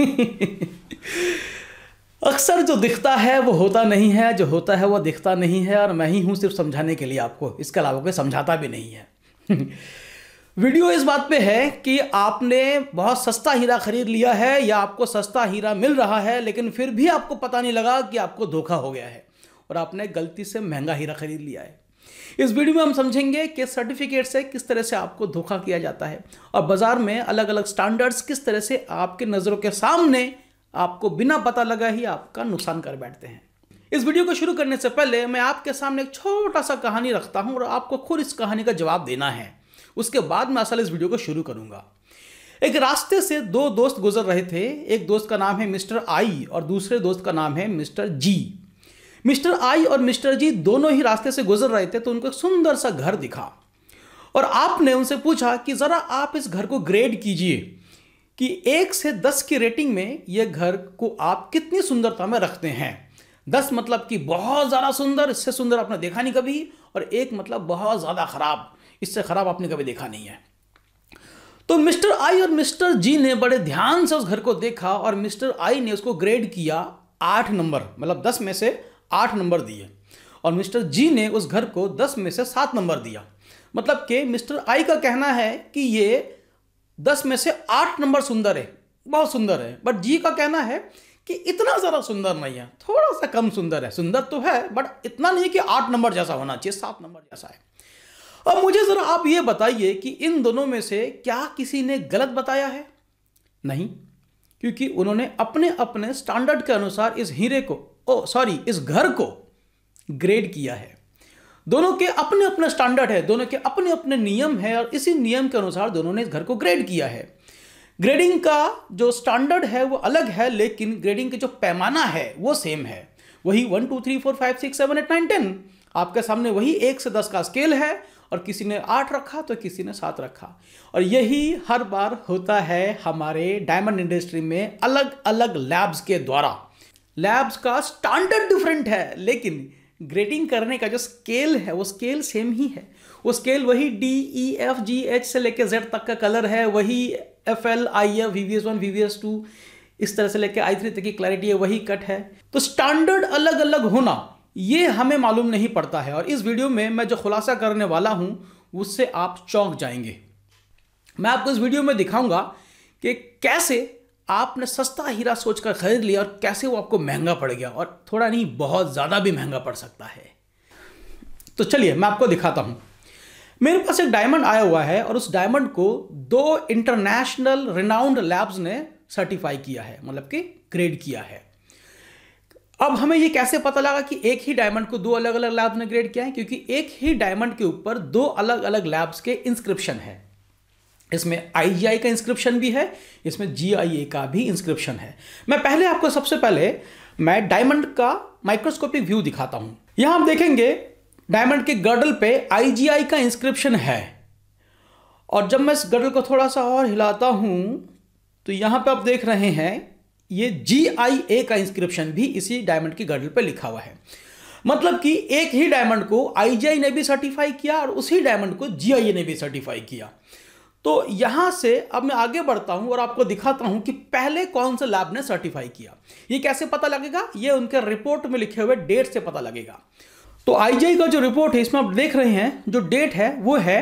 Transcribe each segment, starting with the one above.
अक्सर जो दिखता है वो होता नहीं है जो होता है वो दिखता नहीं है और मैं ही हूँ सिर्फ समझाने के लिए आपको इसके अलावा कोई समझाता भी नहीं है वीडियो इस बात पे है कि आपने बहुत सस्ता हीरा खरीद लिया है या आपको सस्ता हीरा मिल रहा है लेकिन फिर भी आपको पता नहीं लगा कि आपको धोखा हो गया है और आपने गलती से महंगा हीरा खरीद लिया है इस वीडियो में हम समझेंगे कि सर्टिफिकेट से किस तरह से आपको धोखा किया जाता है और बाजार में अलग अलग स्टैंडर्ड्स किस तरह से आपके नज़रों के सामने आपको बिना पता लगा ही आपका नुकसान कर बैठते हैं इस वीडियो को शुरू करने से पहले मैं आपके सामने एक छोटा सा कहानी रखता हूं और आपको खुद इस कहानी का जवाब देना है उसके बाद मैं असल इस वीडियो को शुरू करूंगा एक रास्ते से दो दोस्त गुजर रहे थे एक दोस्त का नाम है मिस्टर आई और दूसरे दोस्त का नाम है मिस्टर जी मिस्टर आई और मिस्टर जी दोनों ही रास्ते से गुजर रहे थे तो उनको एक सुंदर सा घर दिखा और आपने उनसे पूछा कि ज़रा आप इस घर को ग्रेड कीजिए कि एक से दस की रेटिंग में यह घर को आप कितनी सुंदरता में रखते हैं दस मतलब कि बहुत ज़्यादा सुंदर इससे सुंदर आपने देखा नहीं कभी और एक मतलब बहुत ज़्यादा ख़राब इससे ख़राब आपने कभी देखा नहीं है तो मिस्टर आई और मिस्टर जी ने बड़े ध्यान से उस घर को देखा और मिस्टर आई ने उसको ग्रेड किया आठ नंबर मतलब दस में से आठ नंबर दिए और मिस्टर जी ने उस घर को दस में से सात नंबर दिया मतलब कि मिस्टर आई का कहना है कि ये दस में से आठ नंबर सुंदर है बहुत सुंदर है बट जी का कहना है कि इतना ज़रा सुंदर नहीं है थोड़ा सा कम सुंदर है सुंदर तो है बट इतना नहीं कि आठ नंबर जैसा होना चाहिए सात नंबर जैसा है अब मुझे ज़रा आप ये बताइए कि इन दोनों में से क्या किसी ने गलत बताया है नहीं क्योंकि उन्होंने अपने अपने स्टैंडर्ड के अनुसार इस हीरे को ओ सॉरी इस घर को ग्रेड किया है दोनों के अपने अपने स्टैंडर्ड है दोनों के अपने अपने नियम है और इसी नियम के अनुसार दोनों ने इस घर को ग्रेड किया है ग्रेडिंग का जो स्टैंडर्ड है वो अलग है लेकिन ग्रेडिंग का जो पैमाना है वो सेम है वही one two three four five six seven eight nine ten आपके सामने वही एक से दस का स्केल है और किसी ने आठ रखा तो किसी ने सात रखा और यही हर बार होता है हमारे डायमंड इंडस्ट्री में अलग अलग लैब्स के द्वारा लैब्स का स्टैंडर्ड डिफरेंट है लेकिन ग्रेडिंग करने का जो स्केल है वो स्केल सेम ही है वो स्केल वही D E F G H से लेके जेड तक का कलर है वही F L I F V V S one V V S two इस तरह से लेके आई थ्री तक की क्लैरिटी है वही कट है तो स्टैंडर्ड अलग अलग होना ये हमें मालूम नहीं पड़ता है और इस वीडियो में मैं जो खुलासा करने वाला हूँ उससे आप चौंक जाएंगे मैं आपको इस वीडियो में दिखाऊंगा कि कैसे आपने सस्ता हीरा सोचकर खरीद लिया और कैसे वो आपको महंगा पड़ गया और थोड़ा नहीं बहुत ज़्यादा भी महंगा पड़ सकता है तो चलिए मैं आपको दिखाता हूँ मेरे पास एक डायमंड आया हुआ है और उस डायमंड को दो इंटरनेशनल रिनाउंड लैब्स ने सर्टिफाई किया है मतलब कि ग्रेड किया है अब हमें ये कैसे पता लगा कि एक ही डायमंड को दो अलग अलग लैब्स ने ग्रेड किया है क्योंकि एक ही डायमंड के ऊपर दो अलग अलग लैब्स के इंस्क्रिप्शन है इसमें आई का इंस्क्रिप्शन भी है इसमें जी का भी इंस्क्रिप्शन है मैं पहले आपको सबसे पहले मैं डायमंड का माइक्रोस्कोपिक व्यू दिखाता हूं यहां आप देखेंगे डायमंड के गर्डल पे आई का इंस्क्रिप्शन है और जब मैं इस गर्डल को थोड़ा सा और हिलाता हूं तो यहां पे आप देख रहे हैं ये जी का इंस्क्रिप्शन भी इसी डायमंड के गर्डल पे लिखा हुआ है मतलब कि एक ही डायमंड को आई ने भी सर्टिफाई किया और उसी डायमंड को जी ने भी सर्टिफाई किया तो यहां से अब मैं आगे बढ़ता हूं और आपको दिखाता हूं कि पहले कौन सा लैब ने सर्टिफाई किया ये कैसे पता लगेगा ये उनके रिपोर्ट में लिखे हुए डेट से पता लगेगा तो आईजीआई का जो रिपोर्ट है इसमें आप देख रहे हैं जो डेट है वो है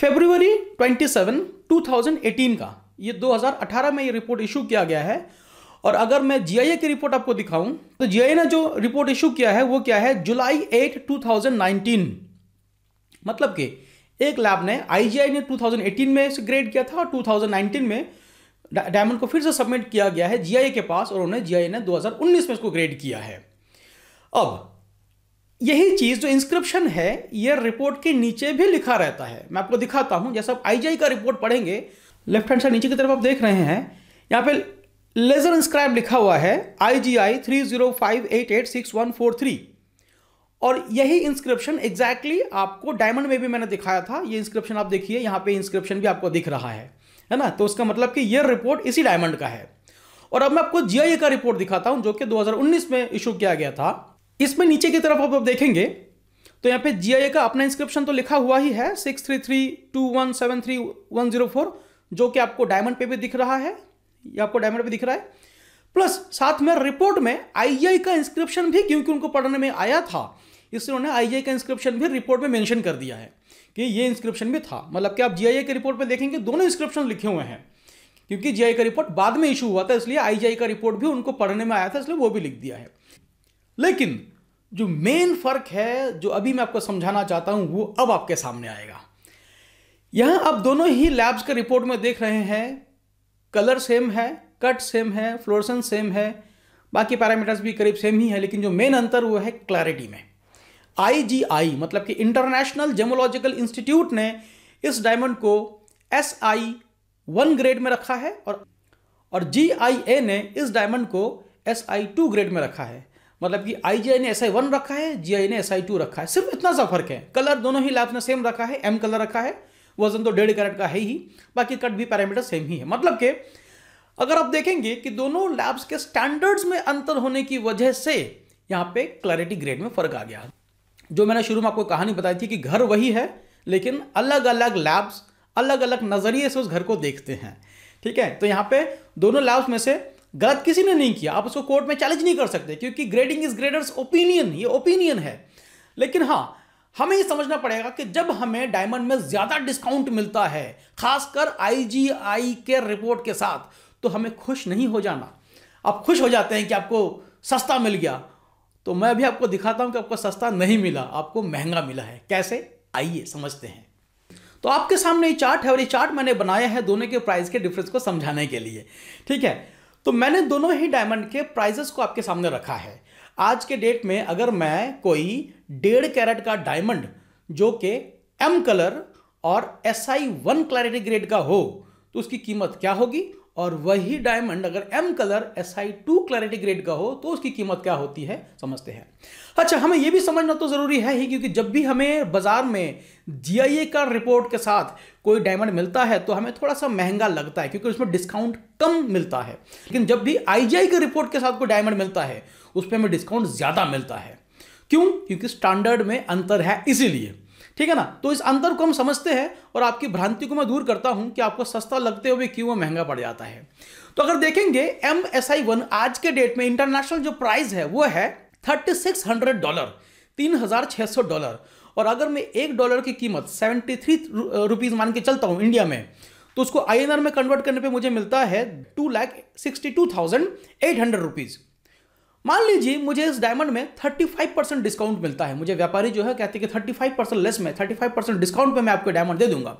फेब्रुवरी 27 2018 का ये 2018 में ये रिपोर्ट इशू किया गया है और अगर मैं जीआईए की रिपोर्ट आपको दिखाऊं तो जीआईए ने जो रिपोर्ट इशू किया है वो क्या है जुलाई 8 2019 मतलब कि एक लैब ने आईजीआई ने 2018 में इसे ग्रेड किया था और 2019 में डायमंड को फिर से सबमिट किया गया है जीआईए के पास और उन्हें जीआईए ने 2019 में इसको ग्रेड किया है अब यही चीज जो इंस्क्रिप्शन है यह रिपोर्ट के नीचे भी लिखा रहता है मैं आपको दिखाता हूं जैसे आप आईजीआई का रिपोर्ट पढ़ेंगे लेफ्ट हैंड साइड नीचे की तरफ आप देख रहे हैं यहाँ पे लेजर इंस्क्राइब लिखा हुआ है I G I three zero five eight eight six one four three और यही इंस्क्रिप्शन एग्जैक्टली exactly आपको डायमंड में भी मैंने दिखाया था ये इंस्क्रिप्शन आप देखिए यहाँ पे इंस्क्रिप्शन भी आपको दिख रहा है है ना तो उसका मतलब कि ये रिपोर्ट इसी डायमंड का है और अब मैं आपको जीआईए का रिपोर्ट दिखाता हूं जो कि 2019 में इशू किया गया था इसमें नीचे की तरफ आप देखेंगे तो यहाँ पे जीआईए का अपना इंस्क्रिप्शन तो लिखा हुआ ही है सिक्स जो कि आपको डायमंड पे भी दिख रहा है ये आपको डायमंड पे दिख रहा है प्लस साथ में रिपोर्ट में आईआई e का इंस्क्रिप्शन भी क्योंकि उनको पढ़ने में आया था इससे उन्होंने आई का इंस्क्रिप्शन भी रिपोर्ट में मैंशन कर दिया है कि ये इंस्क्रिप्शन भी था मतलब कि आप जी के रिपोर्ट में देखेंगे दोनों इंस्क्रिप्शन लिखे हुए हैं क्योंकि जी का रिपोर्ट बाद में इशू हुआ था इसलिए आई का रिपोर्ट भी उनको पढ़ने में आया था इसलिए वो भी लिख दिया है लेकिन जो मेन फर्क है जो अभी मैं आपको समझाना चाहता हूं वो अब आपके सामने आएगा यहां आप दोनों ही लैब्स के रिपोर्ट में देख रहे हैं कलर सेम है कट सेम है फ्लोरसन सेम है बाकी पैरामीटर्स भी करीब सेम ही है लेकिन जो मेन अंतर वो है क्लैरिटी में आईजीआई मतलब कि इंटरनेशनल जेमोलॉजिकल इंस्टीट्यूट ने इस डायमंड को एस आई वन ग्रेड में रखा है और और जी आई ए ने इस डायमंड को एस आई टू ग्रेड में रखा है मतलब कि आई जी आई ने एस आई वन रखा है जी आई ने एस आई टू रखा है सिर्फ इतना सा फर्क है कलर दोनों ही लैब्स ने सेम रखा है एम कलर रखा है वजन तो डेढ़ कैरेट का है ही बाकी कट भी पैरामीटर सेम ही है मतलब कि अगर आप देखेंगे कि दोनों लैब्स के स्टैंडर्ड्स में अंतर होने की वजह से यहाँ पे क्लैरिटी ग्रेड में फर्क आ गया जो मैंने शुरू में आपको कहानी बताई थी कि घर वही है लेकिन अलग अलग लैब्स अलग अलग नज़रिए से उस घर को देखते हैं ठीक है तो यहाँ पे दोनों लैब्स में से गलत किसी ने नहीं किया आप उसको कोर्ट में चैलेंज नहीं कर सकते क्योंकि ग्रेडिंग इज ग्रेडर्स ओपिनियन ये ओपिनियन है लेकिन हाँ हमें ये समझना पड़ेगा कि जब हमें डायमंड में ज़्यादा डिस्काउंट मिलता है खासकर आई के रिपोर्ट के साथ तो हमें खुश नहीं हो जाना आप खुश हो जाते हैं कि आपको सस्ता मिल गया तो मैं अभी आपको दिखाता हूं कि आपको सस्ता नहीं मिला आपको महंगा मिला है कैसे आइए समझते हैं तो आपके सामने ये चार्ट है और ये चार्ट मैंने बनाया है दोनों के प्राइस के डिफरेंस को समझाने के लिए ठीक है तो मैंने दोनों ही डायमंड के प्राइजेस को आपके सामने रखा है आज के डेट में अगर मैं कोई डेढ़ कैरेट का डायमंड जो कि एम कलर और S I one clarity grade का हो तो उसकी कीमत क्या होगी और वही डायमंड अगर M colour S I two clarity grade का हो तो उसकी कीमत क्या होती है समझते हैं अच्छा हमें यह भी समझना तो ज़रूरी है ही क्योंकि जब भी हमें बाज़ार में जी का रिपोर्ट के साथ कोई डायमंड मिलता है तो हमें थोड़ा सा महंगा लगता है क्योंकि उसमें डिस्काउंट कम मिलता है लेकिन जब भी आई के रिपोर्ट के साथ कोई डायमंड मिलता है उस पर हमें डिस्काउंट ज़्यादा मिलता है क्यों क्योंकि स्टैंडर्ड में अंतर है इसीलिए ठीक है ना तो इस अंतर को हम समझते हैं और आपकी भ्रांति को मैं दूर करता हूं कि आपको सस्ता लगते हुए क्यों वो महंगा पड़ जाता है तो अगर देखेंगे एम एस आई वन आज के डेट में इंटरनेशनल जो प्राइस है वो है थर्टी सिक्स हंड्रेड डॉलर तीन हजार छह सौ डॉलर और अगर मैं एक डॉलर की कीमत सेवेंटी थ्री रुपीज़ मान के चलता हूँ इंडिया में तो उसको आई में कन्वर्ट करने पर मुझे मिलता है two lakh sixty two thousand eight hundred rupees मान लीजिए मुझे इस डायमंड में 35 परसेंट डिस्काउंट मिलता है मुझे व्यापारी जो है कहते हैं कि 35 परसेंट लेस में 35 परसेंट डिस्काउंट पे मैं आपको डायमंड दे दूंगा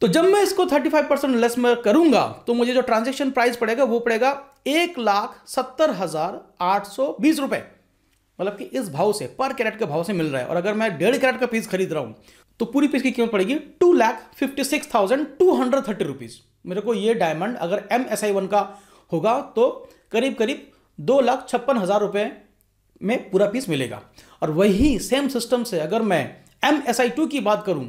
तो जब मैं इसको 35 परसेंट लेस में करूंगा तो मुझे जो ट्रांजेक्शन प्राइस पड़ेगा वो पड़ेगा एक लाख सत्तर हजार आठ सौ बीस रुपए मतलब कि इस भाव से पर कैरेट के भाव से मिल रहा है और अगर मैं डेढ़ कैरेट का पीस खरीद रहा हूं तो पूरी पीस की कीमत पड़ेगी two lakh fifty six thousand two hundred thirty rupees मेरे को ये डायमंड अगर एम एस आई वन का होगा तो करीब करीब दो लाख छप्पन हज़ार रुपए में पूरा पीस मिलेगा और वही सेम सिस्टम से अगर मैं एम एस आई टू की बात करूं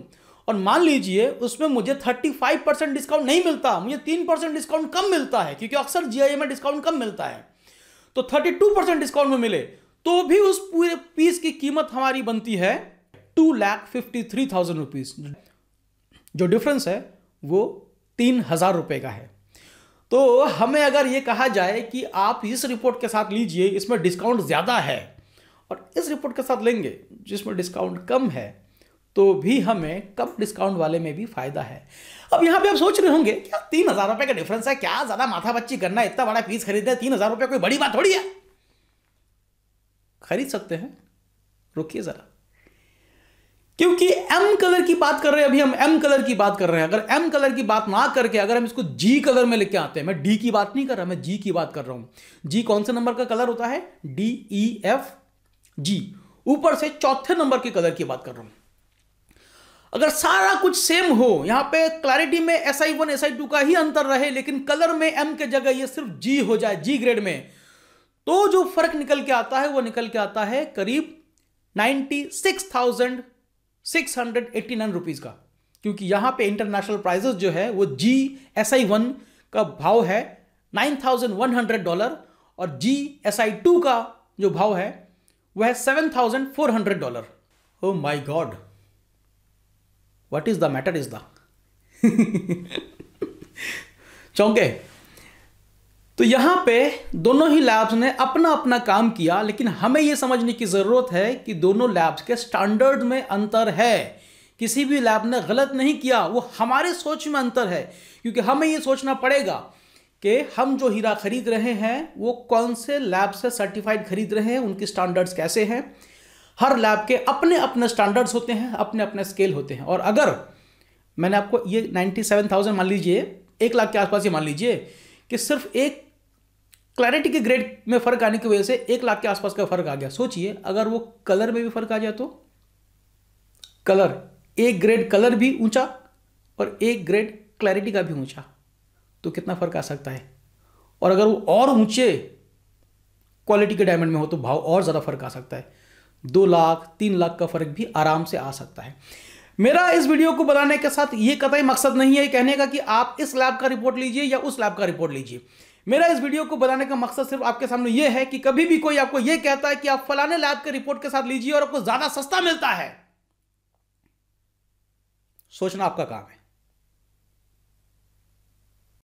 और मान लीजिए उसमें मुझे थर्टी फाइव परसेंट डिस्काउंट नहीं मिलता मुझे तीन परसेंट डिस्काउंट कम मिलता है क्योंकि अक्सर जी आई ए में डिस्काउंट कम मिलता है तो थर्टी टू परसेंट डिस्काउंट में मिले तो भी उस पूरे पीस की कीमत हमारी बनती है two lakh fifty three thousand rupees जो डिफरेंस है वो तीन हजार रुपए का है तो हमें अगर ये कहा जाए कि आप इस रिपोर्ट के साथ लीजिए इसमें डिस्काउंट ज़्यादा है और इस रिपोर्ट के साथ लेंगे जिसमें डिस्काउंट कम है तो भी हमें कम डिस्काउंट वाले में भी फायदा है अब यहाँ पे आप सोच रहे होंगे क्या तीन हज़ार रुपये का डिफरेंस है क्या ज़्यादा माथा बच्ची करना इतना बड़ा पीस खरीदना तीन हज़ार रुपये कोई बड़ी बात थोड़ी है खरीद सकते हैं रुकिए ज़रा क्योंकि एम कलर की बात कर रहे हैं अभी हम एम कलर की बात कर रहे हैं अगर एम कलर की बात ना करके अगर हम इसको जी कलर में लेके आते हैं मैं डी की बात नहीं कर रहा मैं जी की बात कर रहा हूं जी कौन से नंबर का कलर होता है डी ई एफ जी ऊपर से चौथे नंबर के कलर की बात कर रहा हूं अगर सारा कुछ सेम हो यहां पे क्लैरिटी में S I one S I two का ही अंतर रहे लेकिन कलर में एम के जगह ये सिर्फ जी हो जाए जी ग्रेड में तो जो फर्क निकल के आता है वो निकल के आता है करीब ninety six thousand six hundred eighty nine rupees का क्योंकि यहां पे इंटरनेशनल प्राइजेस जो है वो जी एस आई वन का भाव है nine thousand one hundred dollar और जी एस आई टू का जो भाव है वह है seven thousand four hundred dollar oh my god what is the matter is the चौंके तो यहाँ पे दोनों ही लैब्स ने अपना अपना काम किया लेकिन हमें ये समझने की ज़रूरत है कि दोनों लैब्स के स्टैंडर्ड में अंतर है किसी भी लैब ने गलत नहीं किया वो हमारे सोच में अंतर है क्योंकि हमें ये सोचना पड़ेगा कि हम जो हीरा खरीद रहे हैं वो कौन से लैब से सर्टिफाइड खरीद रहे हैं उनके स्टैंडर्ड्स कैसे हैं हर लैब के अपने अपने स्टैंडर्ड्स होते हैं अपने अपने स्केल होते हैं और अगर मैंने आपको ये नाइन्टी सेवन थाउजेंड मान लीजिए एक लाख के आसपास ये मान लीजिए कि सिर्फ एक क्लैरिटी के ग्रेड में फर्क आने की वजह से एक लाख के आसपास का फर्क आ गया सोचिए अगर वो कलर में भी फर्क आ जाए तो कलर एक ग्रेड कलर भी ऊंचा और एक ग्रेड क्लैरिटी का भी ऊंचा तो कितना फर्क आ सकता है और अगर वो और ऊंचे क्वालिटी के डायमंड में हो तो भाव और ज़्यादा फर्क आ सकता है दो लाख तीन लाख का फर्क भी आराम से आ सकता है मेरा इस वीडियो को बनाने के साथ ये कतई मकसद नहीं है कहने का कि आप इस लैब का रिपोर्ट लीजिए या उस लैब का रिपोर्ट लीजिए मेरा इस वीडियो को बनाने का मकसद सिर्फ आपके सामने यह है कि कभी भी कोई आपको यह कहता है कि आप फलाने लैब के रिपोर्ट के साथ लीजिए और आपको ज्यादा सस्ता मिलता है सोचना आपका काम है